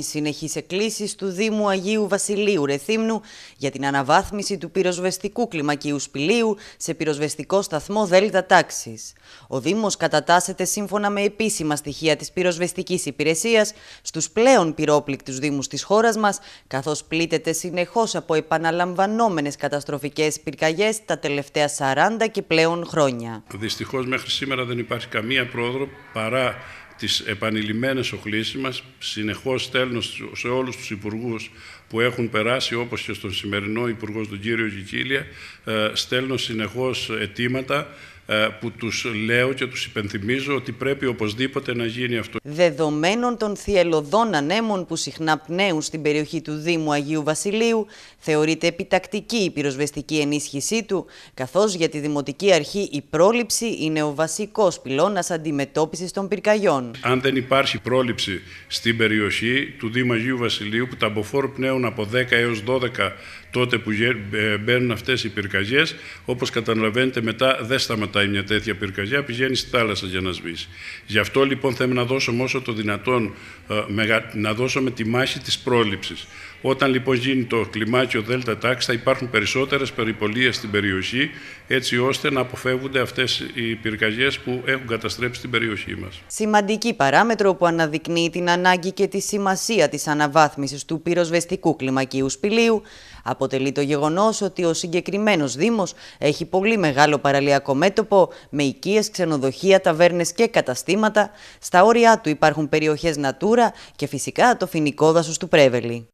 Οι συνεχείς εκκλήσεις του Δήμου Αγίου Βασιλείου Ρεθύμνου για την αναβάθμιση του πυροσβεστικού κλιμακίου σπηλίου σε πυροσβεστικό σταθμό Δέλτα τάξης. Ο Δήμος κατατάσσεται σύμφωνα με επίσημα στοιχεία της πυροσβεστικής υπηρεσίας στους πλέον πυρόπληκτους Δήμους της χώρας μας καθώς πλήττεται συνεχώς από επαναλαμβανόμενες καταστροφικές πυρκαγιές τα τελευταία 40 και πλέον χρόνια. Δυστυχώς μέχρι σήμερα δεν υπάρχει καμία πρόοδο παρά τις επανειλημμένες οχλήσεις μας, συνεχώς στέλνω σε όλους τους υπουργούς που έχουν περάσει, όπως και στον σημερινό υπουργό τον κύριο Γικίλια, ε, στέλνω συνεχώς αιτήματα ε, που τους λέω και τους υπενθυμίζω ότι πρέπει οπωσδήποτε να γίνει αυτό. Δεδομένων των θυελωδών ανέμων που συχνά πνέουν στην περιοχή του Δήμου Αγίου Βασιλείου, θεωρείται επιτακτική η πυροσβεστική ενίσχυσή του, καθώς για τη Δημοτική Αρχή η πρόληψη είναι ο βασικός πυλώνας αντιμετώπισης των πυρκαγιών. Αν δεν υπάρχει πρόληψη στην περιοχή του Δήμου Αγίου Βασιλείου, που τα μποφόρ πνέουν από 10 έως 12 τότε που ε, μπαίνουν αυτές οι πυρκαγιές, όπως καταλαβαίνετε μετά δεν σταματάει πατάει μια τέτοια πυρκαγιά, πηγαίνει στη θάλασσα για να σβήσει. Γι' αυτό λοιπόν θέλουμε να δώσουμε όσο το δυνατόν, ε, να δώσουμε τη μάχη της πρόληψης. Όταν λοιπόν γίνει το κλιμάκιο Δέλτα Τάξη, θα υπάρχουν περισσότερες περιπολίες στην περιοχή, έτσι ώστε να αποφεύγονται αυτές οι πυρκαγιές που έχουν καταστρέψει την περιοχή μας. Σημαντική παράμετρο που αναδεικνύει την ανάγκη και τη σημασία της αναβάθμισης του πυροσβεστικού κλιμακίου σπηλίου, αποτελεί το γεγονός ότι ο συγκεκριμένος Δήμος έχει πολύ μεγάλο παραλιακό μέτωπο με οικίες, ξενοδοχεία, ταβέρνες και καταστήματα. Στα όρια του υπάρχουν περιοχές Νατούρα και φυσικά το φοινικό δάσος του Πρέβελη.